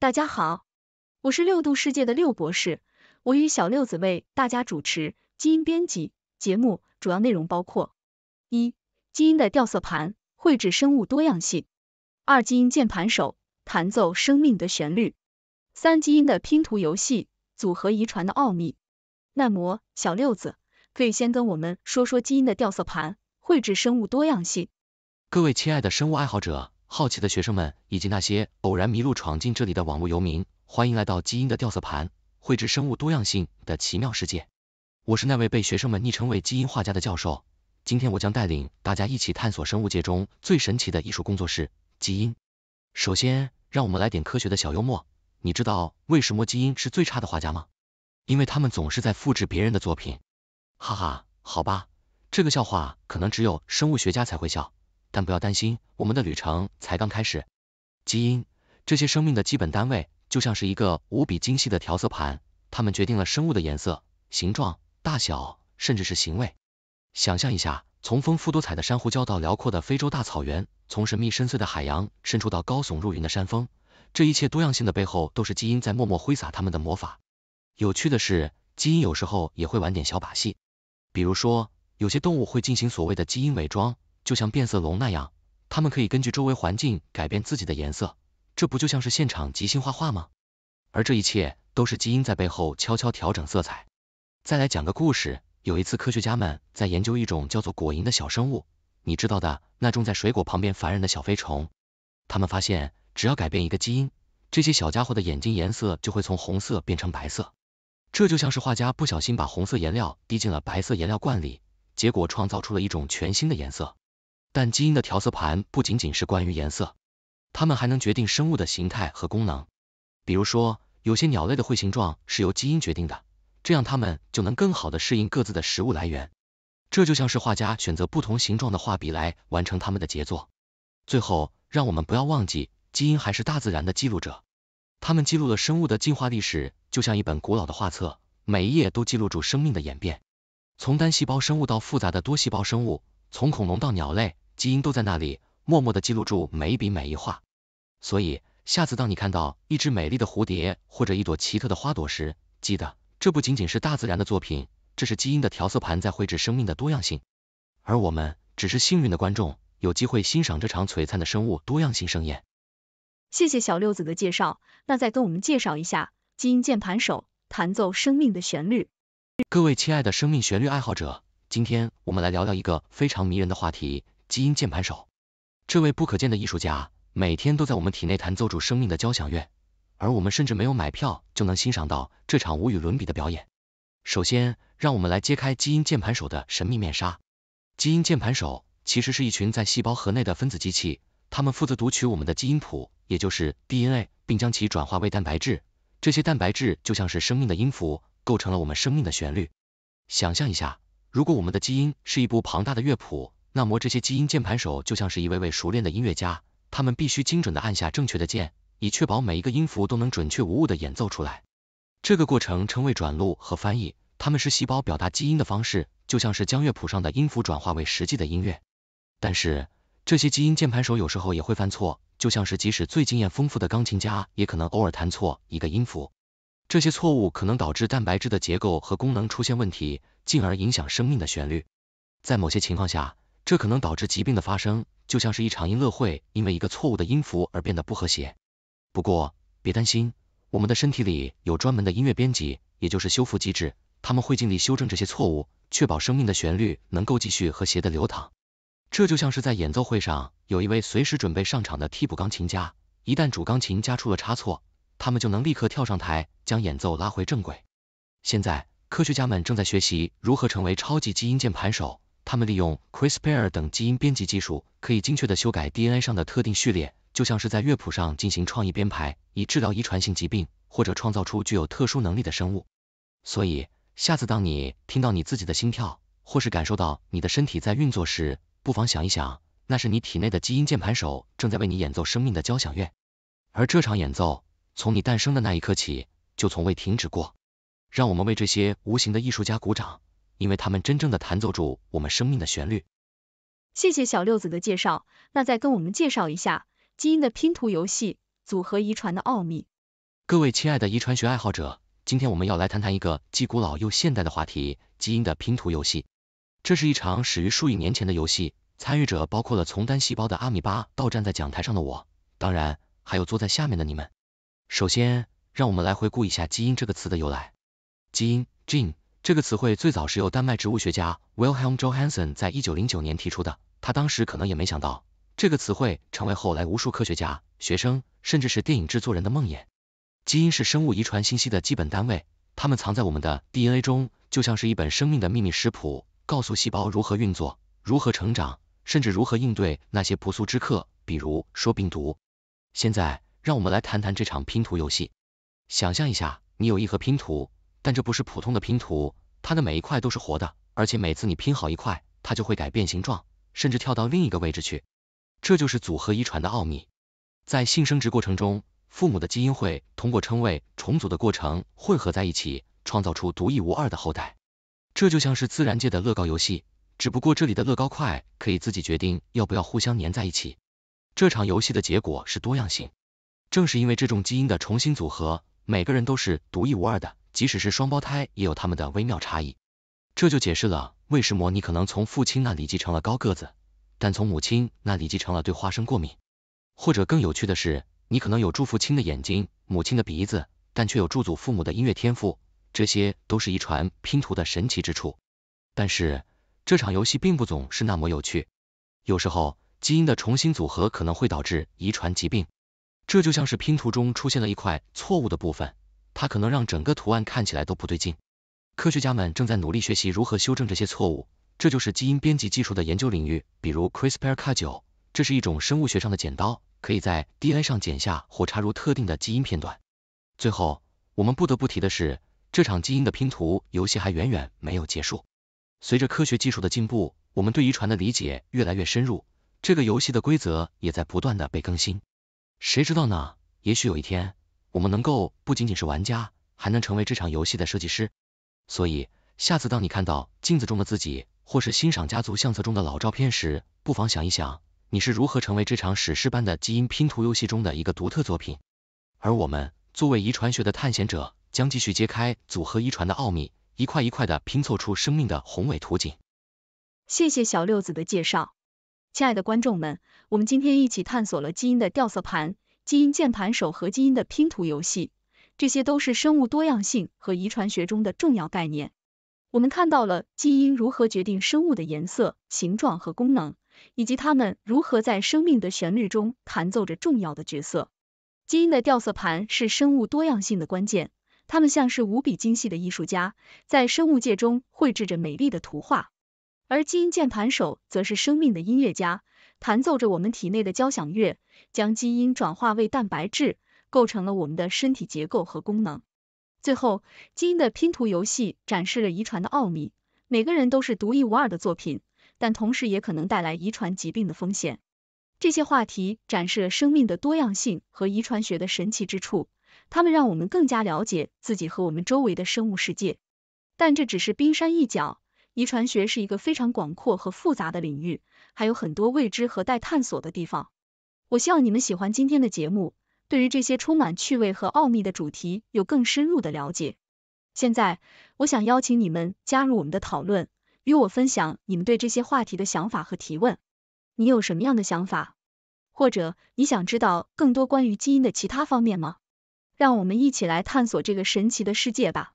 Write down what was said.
大家好，我是六度世界的六博士，我与小六子为大家主持基因编辑节目，主要内容包括：一、基因的调色盘，绘制生物多样性；二、基因键盘手，弹奏生命的旋律；三、基因的拼图游戏，组合遗传的奥秘。那么，小六子，可以先跟我们说说基因的调色盘，绘制生物多样性。各位亲爱的生物爱好者。好奇的学生们，以及那些偶然迷路闯进这里的网络游民，欢迎来到基因的调色盘，绘制生物多样性的奇妙世界。我是那位被学生们昵称为“基因画家”的教授，今天我将带领大家一起探索生物界中最神奇的艺术工作室——基因。首先，让我们来点科学的小幽默。你知道为什么基因是最差的画家吗？因为他们总是在复制别人的作品。哈哈，好吧，这个笑话可能只有生物学家才会笑。但不要担心，我们的旅程才刚开始。基因，这些生命的基本单位，就像是一个无比精细的调色盘，它们决定了生物的颜色、形状、大小，甚至是行为。想象一下，从丰富多彩的珊瑚礁到辽阔的非洲大草原，从神秘深邃的海洋深处到高耸入云的山峰，这一切多样性的背后，都是基因在默默挥洒他们的魔法。有趣的是，基因有时候也会玩点小把戏，比如说，有些动物会进行所谓的基因伪装。就像变色龙那样，它们可以根据周围环境改变自己的颜色，这不就像是现场即兴画画吗？而这一切都是基因在背后悄悄调整色彩。再来讲个故事，有一次科学家们在研究一种叫做果蝇的小生物，你知道的，那种在水果旁边烦人的小飞虫。他们发现只要改变一个基因，这些小家伙的眼睛颜色就会从红色变成白色，这就像是画家不小心把红色颜料滴进了白色颜料罐里，结果创造出了一种全新的颜色。但基因的调色盘不仅仅是关于颜色，它们还能决定生物的形态和功能。比如说，有些鸟类的喙形状是由基因决定的，这样它们就能更好的适应各自的食物来源。这就像是画家选择不同形状的画笔来完成他们的杰作。最后，让我们不要忘记，基因还是大自然的记录者，它们记录了生物的进化历史，就像一本古老的画册，每一页都记录住生命的演变，从单细胞生物到复杂的多细胞生物，从恐龙到鸟类。基因都在那里，默默的记录住每一笔每一画。所以，下次当你看到一只美丽的蝴蝶或者一朵奇特的花朵时，记得，这不仅仅是大自然的作品，这是基因的调色盘在绘制生命的多样性。而我们只是幸运的观众，有机会欣赏这场璀璨的生物多样性盛宴。谢谢小六子的介绍，那再跟我们介绍一下基因键盘手，弹奏生命的旋律。各位亲爱的生命旋律爱好者，今天我们来聊聊一个非常迷人的话题。基因键盘手，这位不可见的艺术家，每天都在我们体内弹奏出生命的交响乐，而我们甚至没有买票就能欣赏到这场无与伦比的表演。首先，让我们来揭开基因键盘手的神秘面纱。基因键盘手其实是一群在细胞核内的分子机器，它们负责读取我们的基因谱，也就是 DNA，并将其转化为蛋白质。这些蛋白质就像是生命的音符，构成了我们生命的旋律。想象一下，如果我们的基因是一部庞大的乐谱。那么，这些基因键盘手就像是一位位熟练的音乐家，他们必须精准的按下正确的键，以确保每一个音符都能准确无误的演奏出来。这个过程称为转录和翻译，它们是细胞表达基因的方式，就像是将乐谱上的音符转化为实际的音乐。但是，这些基因键盘手有时候也会犯错，就像是即使最经验丰富的钢琴家也可能偶尔弹错一个音符。这些错误可能导致蛋白质的结构和功能出现问题，进而影响生命的旋律。在某些情况下，这可能导致疾病的发生，就像是一场音乐会因为一个错误的音符而变得不和谐。不过别担心，我们的身体里有专门的音乐编辑，也就是修复机制，他们会尽力修正这些错误，确保生命的旋律能够继续和谐的流淌。这就像是在演奏会上有一位随时准备上场的替补钢琴家，一旦主钢琴家出了差错，他们就能立刻跳上台将演奏拉回正轨。现在，科学家们正在学习如何成为超级基因键盘手。他们利用 CRISPR 等基因编辑技术，可以精确的修改 DNA 上的特定序列，就像是在乐谱上进行创意编排，以治疗遗传性疾病或者创造出具有特殊能力的生物。所以，下次当你听到你自己的心跳，或是感受到你的身体在运作时，不妨想一想，那是你体内的基因键盘手正在为你演奏生命的交响乐。而这场演奏，从你诞生的那一刻起，就从未停止过。让我们为这些无形的艺术家鼓掌。因为他们真正的弹奏出我们生命的旋律。谢谢小六子的介绍，那再跟我们介绍一下基因的拼图游戏，组合遗传的奥秘。各位亲爱的遗传学爱好者，今天我们要来谈谈一个既古老又现代的话题——基因的拼图游戏。这是一场始于数亿年前的游戏，参与者包括了从单细胞的阿米巴到站在讲台上的我，当然还有坐在下面的你们。首先，让我们来回顾一下基因这个词的由来。基因，gene。这个词汇最早是由丹麦植物学家 Wilhelm Johansen 在一九零九年提出的，他当时可能也没想到，这个词汇成为后来无数科学家、学生，甚至是电影制作人的梦魇。基因是生物遗传信息的基本单位，它们藏在我们的 DNA 中，就像是一本生命的秘密食谱，告诉细胞如何运作、如何成长，甚至如何应对那些不速之客，比如说病毒。现在，让我们来谈谈这场拼图游戏。想象一下，你有一盒拼图。但这不是普通的拼图，它的每一块都是活的，而且每次你拼好一块，它就会改变形状，甚至跳到另一个位置去。这就是组合遗传的奥秘。在性生殖过程中，父母的基因会通过称谓重组的过程混合在一起，创造出独一无二的后代。这就像是自然界的乐高游戏，只不过这里的乐高块可以自己决定要不要互相粘在一起。这场游戏的结果是多样性。正是因为这种基因的重新组合，每个人都是独一无二的。即使是双胞胎，也有他们的微妙差异。这就解释了为什么你可能从父亲那里继承了高个子，但从母亲那里继承了对花生过敏。或者更有趣的是，你可能有祝父亲的眼睛，母亲的鼻子，但却有祝祖父母的音乐天赋。这些都是遗传拼图的神奇之处。但是这场游戏并不总是那么有趣。有时候，基因的重新组合可能会导致遗传疾病。这就像是拼图中出现了一块错误的部分。它可能让整个图案看起来都不对劲。科学家们正在努力学习如何修正这些错误，这就是基因编辑技术的研究领域，比如 CRISPR-Cas9，这是一种生物学上的剪刀，可以在 DNA 上剪下或插入特定的基因片段。最后，我们不得不提的是，这场基因的拼图游戏还远远没有结束。随着科学技术的进步，我们对遗传的理解越来越深入，这个游戏的规则也在不断的被更新。谁知道呢？也许有一天。我们能够不仅仅是玩家，还能成为这场游戏的设计师。所以，下次当你看到镜子中的自己，或是欣赏家族相册中的老照片时，不妨想一想，你是如何成为这场史诗般的基因拼图游戏中的一个独特作品。而我们作为遗传学的探险者，将继续揭开组合遗传的奥秘，一块一块的拼凑出生命的宏伟图景。谢谢小六子的介绍，亲爱的观众们，我们今天一起探索了基因的掉色盘。基因键盘手和基因的拼图游戏，这些都是生物多样性和遗传学中的重要概念。我们看到了基因如何决定生物的颜色、形状和功能，以及它们如何在生命的旋律中弹奏着重要的角色。基因的调色盘是生物多样性的关键，它们像是无比精细的艺术家，在生物界中绘制着美丽的图画。而基因键盘手则是生命的音乐家。弹奏着我们体内的交响乐，将基因转化为蛋白质，构成了我们的身体结构和功能。最后，基因的拼图游戏展示了遗传的奥秘，每个人都是独一无二的作品，但同时也可能带来遗传疾病的风险。这些话题展示了生命的多样性和遗传学的神奇之处，它们让我们更加了解自己和我们周围的生物世界。但这只是冰山一角。遗传学是一个非常广阔和复杂的领域，还有很多未知和待探索的地方。我希望你们喜欢今天的节目，对于这些充满趣味和奥秘的主题有更深入的了解。现在，我想邀请你们加入我们的讨论，与我分享你们对这些话题的想法和提问。你有什么样的想法？或者你想知道更多关于基因的其他方面吗？让我们一起来探索这个神奇的世界吧！